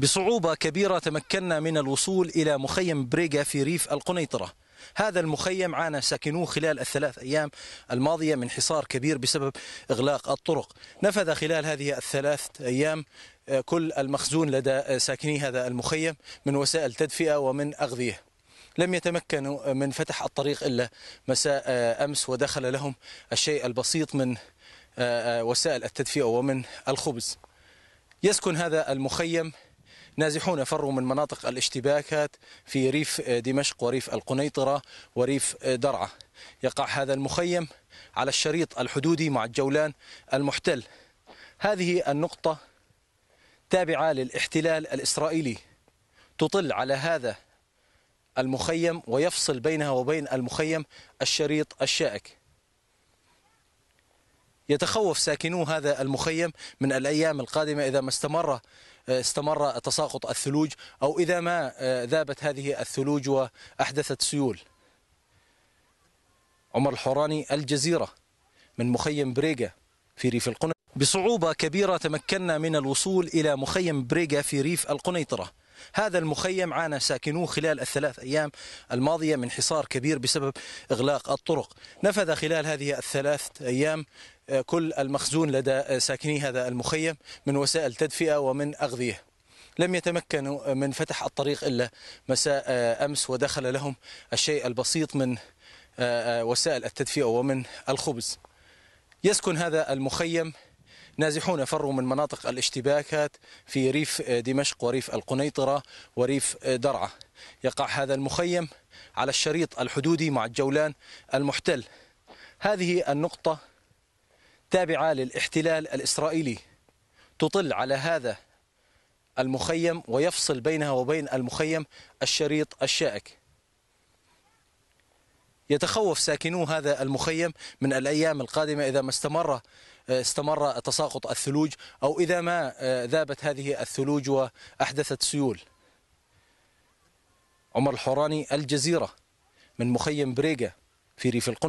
بصعوبة كبيرة تمكنا من الوصول إلى مخيم بريغا في ريف القنيطرة هذا المخيم عانى ساكنوه خلال الثلاث أيام الماضية من حصار كبير بسبب إغلاق الطرق نفذ خلال هذه الثلاث أيام آه، كل المخزون لدى آه، ساكني هذا المخيم من وسائل تدفئة ومن أغذية لم يتمكنوا من فتح الطريق إلا مساء آه، أمس ودخل لهم الشيء البسيط من وسائل التدفئة ومن الخبز يسكن هذا المخيم نازحون فروا من مناطق الاشتباكات في ريف آه، دمشق وريف القنيطرة وريف آه، درعة يقع هذا المخيم على الشريط الحدودي مع الجولان المحتل هذه النقطة تابعة للاحتلال الإسرائيلي تطل على هذا المخيم ويفصل بينها وبين المخيم الشريط الشائك يتخوف ساكنو هذا المخيم من الأيام القادمة إذا ما استمر استمر تساقط الثلوج أو إذا ما آه، ذابت هذه الثلوج وأحدثت سيول عمر الحوراني الجزيرة من مخيم بريغا في ريف القنيطرة بصعوبة كبيرة تمكنا من الوصول إلى مخيم بريغا في ريف القنيطرة هذا المخيم عانى ساكنوه خلال الثلاث أيام الماضية من حصار كبير بسبب إغلاق الطرق نفذ خلال هذه الثلاث أيام كل المخزون لدى ساكني هذا المخيم من وسائل تدفئة ومن أغذية لم يتمكنوا من فتح الطريق إلا مساء آه، أمس ودخل لهم الشيء البسيط من آه، آه، وسائل التدفئة ومن الخبز يسكن هذا المخيم نازحون فروا من مناطق الاشتباكات في ريف دمشق وريف القنيطرة وريف درعة يقع هذا المخيم على الشريط الحدودي مع الجولان المحتل هذه النقطة تابعة للاحتلال الإسرائيلي تطل على هذا المخيم ويفصل بينها وبين المخيم الشريط الشائك يتخوف ساكنو هذا المخيم من الأيام القادمة إذا ما استمر استمر تساقط الثلوج أو إذا ما آه، ذابت هذه الثلوج وأحدثت سيول عمر الحوراني الجزيرة من مخيم بريغا في ريف القنا